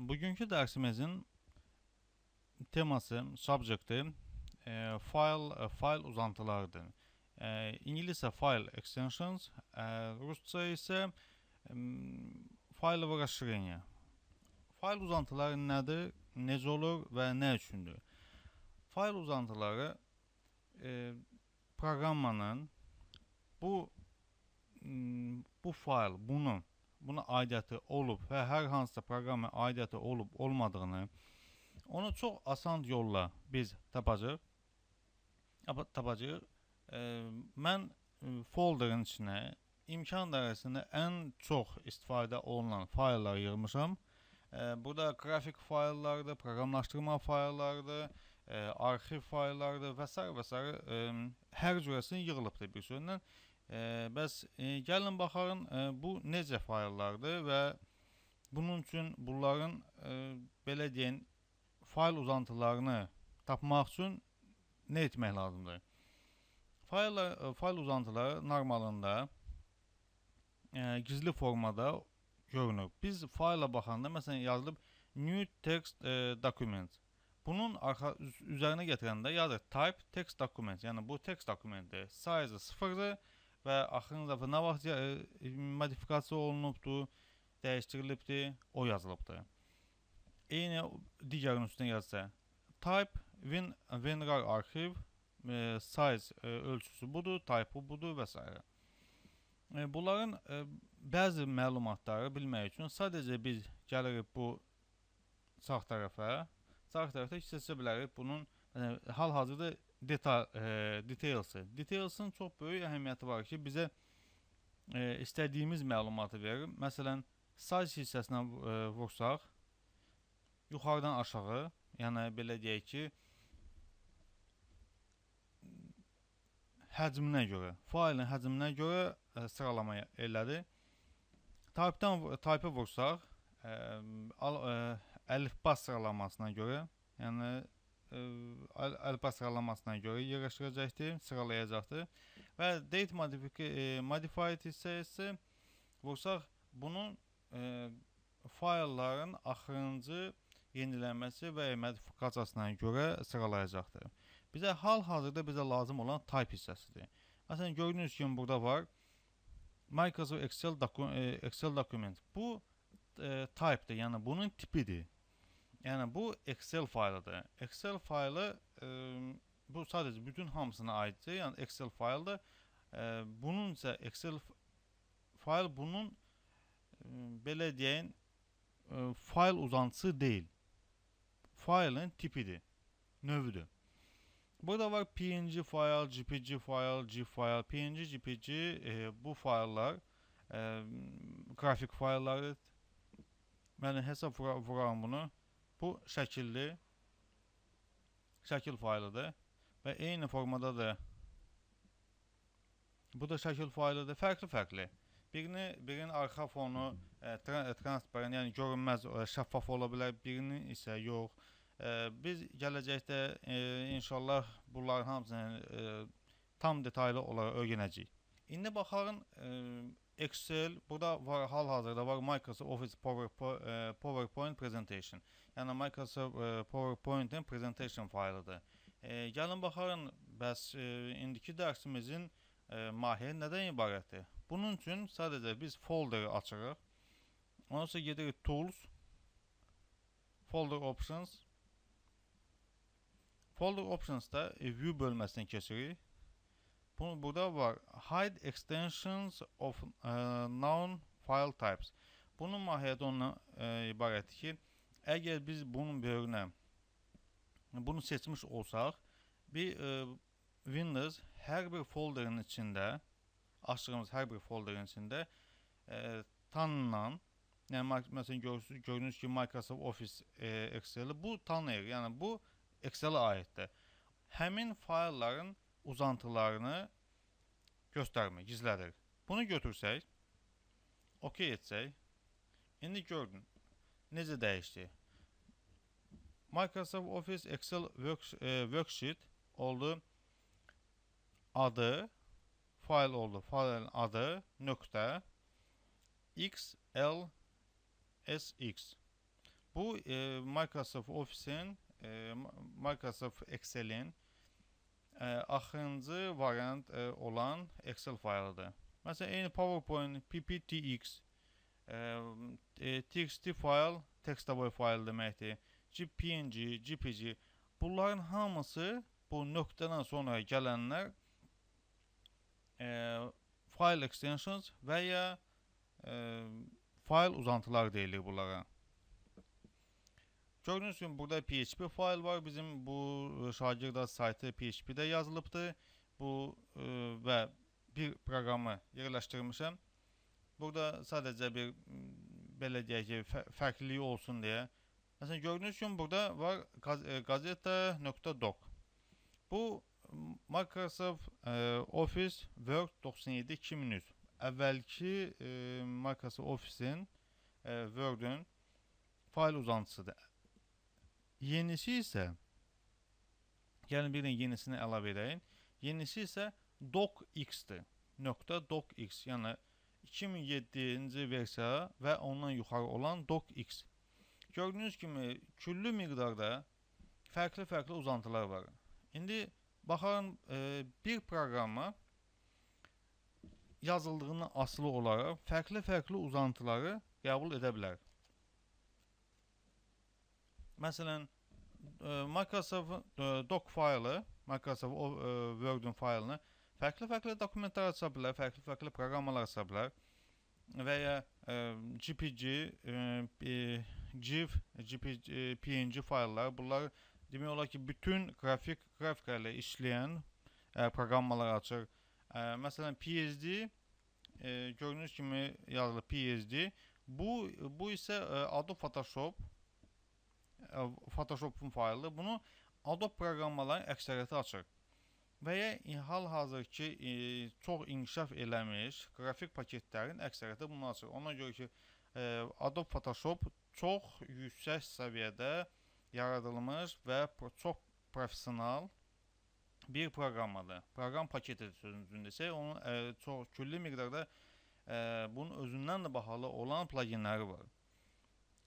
Bugünkü dərsimizin teması, subjecti e, file, e, file uzantılarıdır. E, İngiliscə file extensions, e, rusca isə e, file расширения. File uzantıları nədir, necə olur və nə üçündür? File uzantıları e, proqrammanın bu bu fayl, bunu buna aidiyyəti olub və hər hansısa proqrama aidiyyəti olub olmadığını onu çox asan yolla biz tapacağıq. Tapacağıq. E, mən folderin içinə imkan dərəcəsində ən çox istifadə olunan faylları yığmışam. E, burada qrafik fayllardır, proqramlaşdırma fayllarıdır, e, arxiv fayllarıdır və s. və s. E, hər cürəsi yığılıbdır bir sözlə. E, bəs e, gəlin baxarın bu necə fayllardır və bunun üçün bunların e, belə deyən fayl uzantılarını tapmaq üçün nə etmək lazımdır? Fayl fayl uzantıları normalında gizli formada görünür. Biz fayla baxanda məsələn yazılıb new text document. Bunun arxa üzərinə gətirəndə yazır type text document. Yani bu text dokumentidir. Size 0 və axırıncı dəfə nə vaxt e, modifikasiya olunubdu, dəyişdirilibdi, o yazılıbdı. Eyni digərinin üstünə yazsa type win WinRAR arxiv e, size e, ölçüsü budur, type-ı budur və s. E, bunların e, bəzi məlumatları bilmək üçün sadəcə biz gəlirik bu sağ tərəfə, sağ tərəfdə seçə bilərik bunun yəni hal-hazırda deta, e, details-ı. Details-ın çox böyük əhəmiyyəti var ki, bizə e, istədiyimiz məlumatı verir. Məsələn, size hissəsinə e, vursaq, yuxarıdan aşağı, yəni belə deyək ki, həcminə görə, failin həcminə görə e, sıralama elədi. Type-dən type-ə vursaq, ə, e, ə, e, əlifba sıralamasına görə, yəni alfa sıralamasına görə yerləşdirəcəkdir, sıralayacaqdır. Və date modifi e, modified hissəsi vursaq bunun e, faylların axırıncı yenilənməsi və modifikasiyasına görə sıralayacaqdır. Bizə hal-hazırda bizə lazım olan type hissəsidir. Məsələn gördüyünüz kimi burada var Microsoft Excel doku e, Excel document. Bu e, type-dir, yəni bunun tipidir. Yəni bu Excel faylıdır. Excel faylı e, bu sadəcə bütün hamısına aiddir. Yəni Excel fayldır. E, bunun isə Excel fayl bunun e, belə deyən e, fayl uzantısı deyil. Faylın tipidir, növüdür. Burada var PNG fayl, JPG fayl, GIF fayl, PNG, JPG e, bu fayllar e, grafik fayllarıdır. Mən hesab vuram bunu. Bu şəkilli şəkil faylıdır və eyni formadadır. Bu da şəkil faylıdır, fərqli-fərqli. Birini, birinin arxa fonu e, tra e, transparent, yəni görünməz, e, şəffaf ola bilər, birinin isə yox. E, biz gələcəkdə e, inşallah bunların hamısını e, tam detaylı olaraq öyrənəcəyik. İndi baxarın e, Excel, burada var hal-hazırda var Microsoft Office PowerPoint, e, PowerPoint Presentation. Yəni Microsoft e, PowerPoint-in presentation faylıdır. E, gəlin baxarın bəs e, indiki dərsimizin e, mahiyyəti nədən ibarətdir? Bunun üçün sadəcə biz folderi açırıq. Ondan sonra gedirik Tools, Folder Options. Folder Options-da e, View bölməsinə keçirik. Bunu burada var. Hide extensions of e, known file types. Bunun mahiyyəti onunla e, ibarətdir ki, əgər biz bunun böyrünə bunu seçmiş olsaq, bir e, Windows hər bir folderin içində, açdığımız hər bir folderin içində e, tanlanan Yəni məsələn görürsüz, görünür ki, Microsoft Office e, Excel-i bu tanıyır. Yəni bu Excel-ə aiddir. Həmin faylların uzantılarını göstərmir, gizlədir. Bunu götürsək, OK etsək, indi gördün necə dəyişdi. Microsoft Office Excel works, e, Worksheet oldu adı, fayl oldu, faylın adı, nöqtə, XLSX. Bu e, Microsoft Office'in, e, Microsoft Excel'in axırıncı variant olan Excel faylıdır. Məsələn, eyni PowerPoint, PPTX, TXT fayl, textavoy fayl deməkdir. GPNG, GPG. Bunların hamısı bu nöqtədən sonra gələnlər e, file extensions və ya e, file uzantılar deyilir bunlara. Gördüyünüz kimi burada PHP fayl var. Bizim bu şagirda e, saytı PHP-də yazılıbdır. Bu ə, e, və bir proqramı yerləşdirmişəm. Burada sadəcə bir belə deyək ki, fə fərqliyi olsun deyə. Məsələn, gördüyünüz kimi burada var qaz qazeta.doc. E, bu Microsoft ə, Office Word 97 2000. Əvvəlki ə, Microsoft Office-in Word-ün fayl uzantısıdır. Yenisi isə gəlin bir dənə yenisini əlavə edəyin. Yenisi isə docx-dir. Nöqtə docx, yəni 2007-ci versiya və ondan yuxarı olan docx. Gördüyünüz kimi küllü miqdarda fərqli-fərqli uzantılar var. İndi baxarın e, bir proqrama yazıldığına asılı olaraq fərqli-fərqli uzantıları qəbul edə bilər. Məsələn, e, Microsoft e, doc faylı, Microsoft e, Word-un faylını fərqli-fərqli dokumentlər aça bilər, fərqli-fərqli proqramlar aça bilər və ya GPG, GIF, GPG, PNG fayllar, bunlar demək olar ki, bütün grafik qrafika ilə işləyən ə, proqrammalar açır. məsələn, PSD ə, görünüş kimi yazılıb PSD. Bu bu isə Adobe Photoshop E, Photoshop-un faylı. Bunu Adobe proqramları əksəriyyəti açır. Və ya hal-hazır ki, e, çox inkişaf eləmiş qrafik paketlərin əksəriyyəti bunu açır. Ona görə ki, e, Adobe Photoshop çox yüksək səviyyədə yaradılmış və çox professional bir proqramdır. Proqram paketidir sözünüzündə isə onun ə, e, çox külli miqdarda ə, e, bunun özündən də bahalı olan pluginləri var.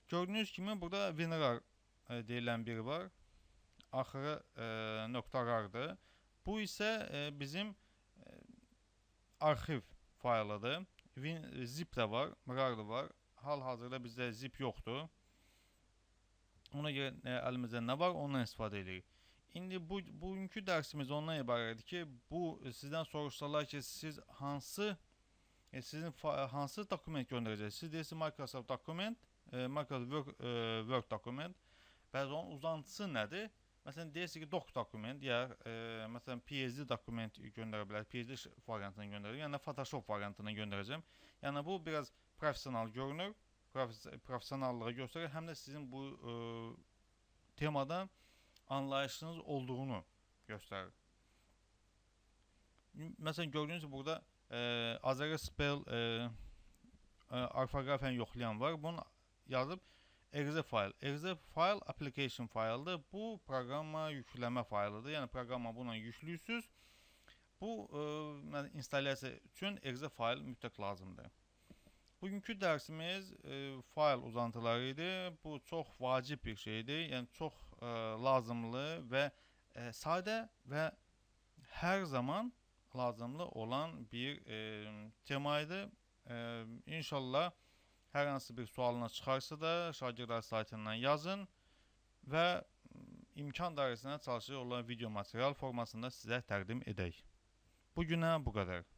Gördüyünüz kimi burada WinRAR E, deyilən biri var. Axırı e, nöqtə rardır. Bu isə e, bizim e, arxiv faylıdır. Win e, zip də var, rar da var. Hal-hazırda bizdə zip yoxdur. Ona görə e, əlimizdə nə var, ondan istifadə edirik. İndi bu bugünkü dərsimiz ondan ibarətdir ki, bu e, sizdən soruşsalar ki, siz hansı e, sizin hansı dokument göndərəcəksiniz? Siz deyirsiniz Microsoft dokument, e, Microsoft Word, e, Word dokument. Bəs onun uzantısı nədir? Məsələn, deyirsə ki, doc dokument ya e, məsələn PSD dokument göndərə bilər. PSD variantını göndərir. Yəni Photoshop variantını göndərəcəm. Yəni bu biraz professional görünür. Profes professionallığı göstərir, həm də sizin bu e, temadan anlayışınız olduğunu göstərir. Məsələn, gördüyünüz burada e, Azeri spell e, e orfoqrafiyanı yoxlayan var. Bunu yazıb exe fayl. Exe fayl application fayldır. Bu proqrama yükləmə faylıdır. Yəni proqrama bununla yüklüyürsüz. Bu e, ə, yəni instalyasiya üçün exe fayl mütləq lazımdır. Bugünkü dərsimiz ə, e, fayl uzantıları idi. Bu çox vacib bir şeydir. Yəni çox ə, e, lazımlı və ə, sadə və hər zaman lazımlı olan bir ə, tema idi. Ə, inşallah Hər hansı bir sualınız çıxarsa da şagirdlər saytından yazın və imkan dairəsinə çalışırıq onların video material formasında sizə təqdim edək. Bu günə bu qədər.